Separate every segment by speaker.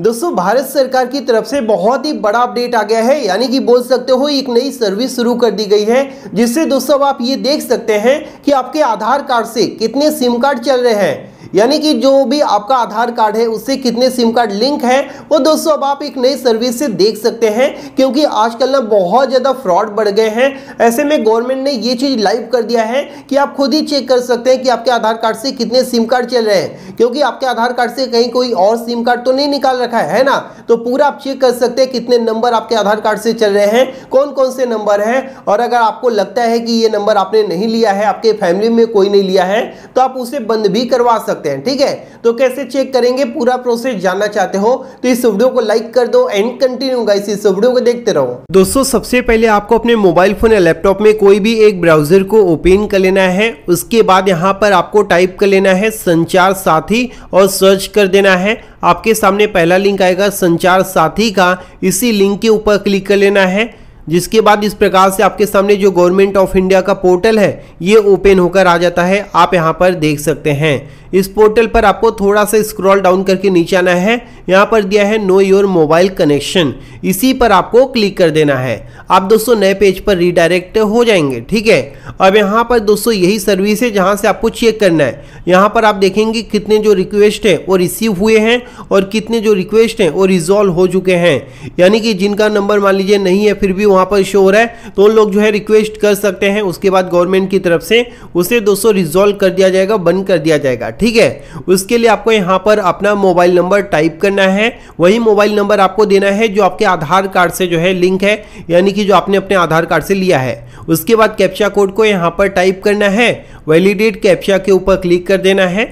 Speaker 1: दोस्तों भारत सरकार की तरफ से बहुत ही बड़ा अपडेट आ गया है यानी कि बोल सकते हो एक नई सर्विस शुरू कर दी गई है जिससे दोस्तों आप ये देख सकते हैं कि आपके आधार कार्ड से कितने सिम कार्ड चल रहे हैं यानी कि जो भी आपका आधार कार्ड है उससे कितने सिम कार्ड लिंक है वो दोस्तों अब आप एक नई सर्विस से देख सकते हैं क्योंकि आजकल ना बहुत ज़्यादा फ्रॉड बढ़ गए हैं ऐसे में गवर्नमेंट ने ये चीज़ लाइव कर दिया है कि आप खुद ही चेक कर सकते हैं कि आपके आधार कार्ड से कितने सिम कार्ड चल रहे हैं क्योंकि आपके आधार कार्ड से कहीं कोई और सिम कार्ड तो नहीं निकाल रखा है, है ना तो पूरा आप चेक कर सकते हैं कितने नंबर आपके आधार कार्ड से चल रहे हैं कौन कौन से नंबर हैं और अगर आपको लगता है कि ये नंबर आपने नहीं लिया है आपके फैमिली में कोई नहीं लिया है तो आप उसे बंद भी करवा सकते सकते हैं ठीक है तो कैसे चेक करेंगे पूरा प्रोसेस जानना चाहते हो तो इस वीडियो को लाइक कर दो एंड कंटिन्यू गाइस इस वीडियो को देखते रहो दोस्तों सबसे पहले आपको अपने मोबाइल फोन या लैपटॉप में कोई भी एक ब्राउजर को ओपन कर लेना है उसके बाद यहाँ पर आपको टाइप कर लेना है संचार साथी और सर्च कर देना है आपके सामने पहला लिंक आएगा संचार साथी का इसी लिंक के ऊपर क्लिक कर लेना है जिसके बाद इस प्रकार से आपके सामने जो गवर्नमेंट ऑफ इंडिया का पोर्टल है ये ओपन होकर आ जाता है आप यहाँ पर देख सकते हैं इस पोर्टल पर आपको थोड़ा सा स्क्रॉल डाउन करके नीचे आना है यहाँ पर दिया है नो योर मोबाइल कनेक्शन इसी पर आपको क्लिक कर देना है आप दोस्तों नए पेज पर रिडायरेक्ट हो जाएंगे ठीक है अब यहाँ पर दोस्तों यही सर्विस है जहाँ से आपको चेक करना है यहाँ पर आप देखेंगे कितने जो रिक्वेस्ट हैं वो रिसीव हुए हैं और कितने जो रिक्वेस्ट हैं वो रिजॉल्व हो चुके हैं यानी कि जिनका नंबर मान लीजिए नहीं है फिर भी वहाँ पर शो हो रहा है तो उन लोग जो है रिक्वेस्ट कर सकते हैं उसके बाद गवर्नमेंट की तरफ से उसे दोस्तों रिजॉल्व कर दिया जाएगा बंद कर दिया जाएगा ठीक ठीक है उसके लिए आपको यहाँ पर अपना मोबाइल नंबर टाइप करना है वही मोबाइल नंबर आपको देना है जो आपके आधार कार्ड से जो है लिंक है यानी कि जो आपने अपने आधार कार्ड से लिया है उसके बाद कैप्चा कोड को यहाँ पर टाइप करना है वैलिडेट कैप्चा के ऊपर क्लिक कर देना है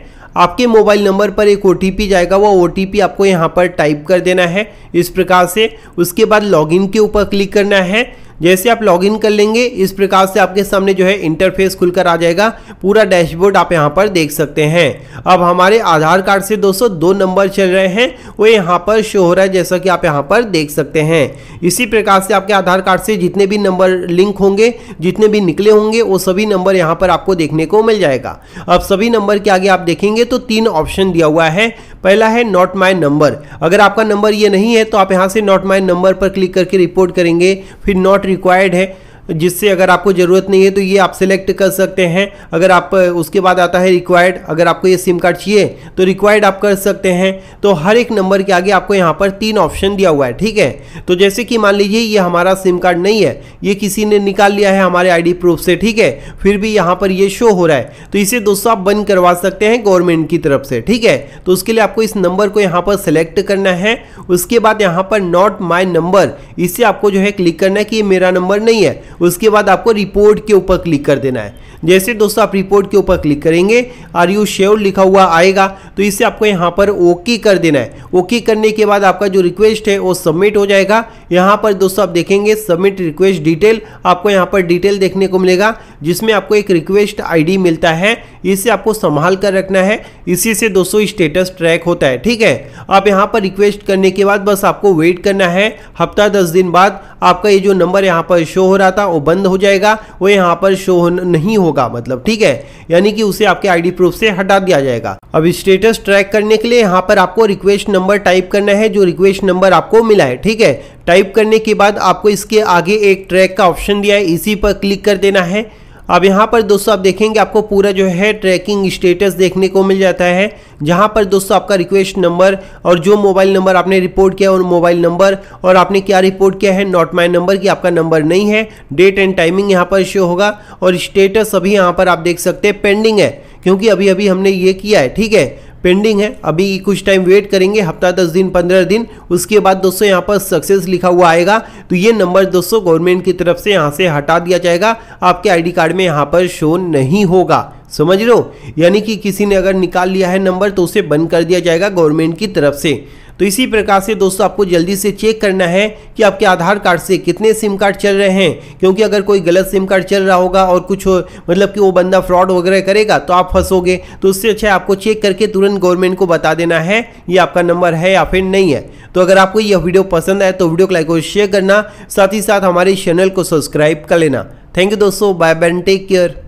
Speaker 1: आपके मोबाइल नंबर पर एक ओ जाएगा वो ओ आपको यहाँ पर टाइप कर देना है इस प्रकार से उसके बाद लॉगिन के ऊपर क्लिक करना है जैसे आप लॉगिन कर लेंगे इस प्रकार से आपके सामने जो है इंटरफेस खुलकर आ जाएगा पूरा डैशबोर्ड आप यहाँ पर देख सकते हैं अब हमारे आधार कार्ड से दोस्तों दो नंबर चल रहे हैं वो यहाँ पर शो हो रहा है जैसा कि आप यहाँ पर देख सकते हैं इसी प्रकार से आपके आधार कार्ड से जितने भी नंबर लिंक होंगे जितने भी निकले होंगे वो सभी नंबर यहाँ पर आपको देखने को मिल जाएगा अब सभी नंबर के आगे आप देखेंगे तो तीन ऑप्शन दिया हुआ है पहला है नॉट माई नंबर अगर आपका नंबर ये नहीं है तो आप यहाँ से नॉट माई नंबर पर क्लिक करके रिपोर्ट करेंगे फिर नॉट रिक्वायर्ड है जिससे अगर आपको ज़रूरत नहीं है तो ये आप सेलेक्ट कर सकते हैं अगर आप उसके बाद आता है रिक्वायर्ड अगर आपको ये सिम कार्ड चाहिए तो रिक्वायर्ड आप कर सकते हैं तो हर एक नंबर के आगे आपको यहाँ पर तीन ऑप्शन दिया हुआ है ठीक है तो जैसे कि मान लीजिए ये हमारा सिम कार्ड नहीं है ये किसी ने निकाल लिया है हमारे आई प्रूफ से ठीक है फिर भी यहाँ पर ये शो हो रहा है तो इसे दोस्तों आप बंद करवा सकते हैं गवर्नमेंट की तरफ से ठीक है तो उसके लिए आपको इस नंबर को यहाँ पर सेलेक्ट करना है उसके बाद यहाँ पर नॉट माई नंबर इसे आपको जो है क्लिक करना है कि ये मेरा नंबर नहीं है उसके बाद आपको रिपोर्ट के ऊपर क्लिक कर देना है जैसे दोस्तों आप रिपोर्ट के ऊपर क्लिक करेंगे आर यू श्योर लिखा हुआ आएगा तो इसे आपको यहाँ पर ओके कर देना है ओके करने के बाद आपका जो रिक्वेस्ट है वो सबमिट हो जाएगा यहाँ पर दोस्तों आप देखेंगे सबमिट रिक्वेस्ट डिटेल आपको यहाँ पर डिटेल देखने को मिलेगा जिसमें आपको एक रिक्वेस्ट आईडी मिलता है इसे आपको संभाल कर रखना है इसी से दोस्तों स्टेटस ट्रैक होता है ठीक है आप यहाँ पर रिक्वेस्ट करने के बाद बस आपको वेट करना है हफ्ता दस दिन बाद आपका ये जो नंबर यहाँ पर शो हो रहा था वो बंद हो जाएगा वो यहाँ पर शो नहीं होगा मतलब ठीक है यानी कि उसे आपके आईडी प्रूफ से हटा दिया जाएगा अब स्टेटस ट्रैक करने के लिए यहाँ पर आपको रिक्वेस्ट नंबर टाइप करना है जो रिक्वेस्ट नंबर आपको मिला है ठीक है टाइप करने के बाद आपको इसके आगे एक ट्रैक का ऑप्शन दिया है इसी पर क्लिक कर देना है अब यहाँ पर दोस्तों आप देखेंगे आपको पूरा जो है ट्रैकिंग स्टेटस देखने को मिल जाता है जहाँ पर दोस्तों आपका रिक्वेस्ट नंबर और जो मोबाइल नंबर आपने रिपोर्ट किया और मोबाइल नंबर और आपने क्या रिपोर्ट किया है नॉट माई नंबर कि आपका नंबर नहीं है डेट एंड टाइमिंग यहाँ पर शो होगा और स्टेटस अभी यहाँ पर आप देख सकते हैं पेंडिंग है क्योंकि अभी अभी हमने ये किया है ठीक है पेंडिंग है अभी कुछ टाइम वेट करेंगे हफ्ता दस दिन पंद्रह दिन उसके बाद दोस्तों यहाँ पर सक्सेस लिखा हुआ आएगा तो ये नंबर दोस्तों गवर्नमेंट की तरफ से यहाँ से हटा दिया जाएगा आपके आईडी कार्ड में यहाँ पर शो नहीं होगा समझ लो यानी कि किसी ने अगर निकाल लिया है नंबर तो उसे बंद कर दिया जाएगा गवर्नमेंट की तरफ से तो इसी प्रकार से दोस्तों आपको जल्दी से चेक करना है कि आपके आधार कार्ड से कितने सिम कार्ड चल रहे हैं क्योंकि अगर कोई गलत सिम कार्ड चल रहा होगा और कुछ हो, मतलब कि वो बंदा फ्रॉड वगैरह करेगा तो आप फंसोगे तो उससे अच्छा आपको चेक करके तुरंत गवर्नमेंट को बता देना है ये आपका नंबर है या फिर नहीं है तो अगर आपको यह वीडियो पसंद आए तो वीडियो को लाइक और शेयर करना साथ ही साथ हमारे चैनल को सब्सक्राइब कर लेना थैंक यू दोस्तों बाय बाय टेक केयर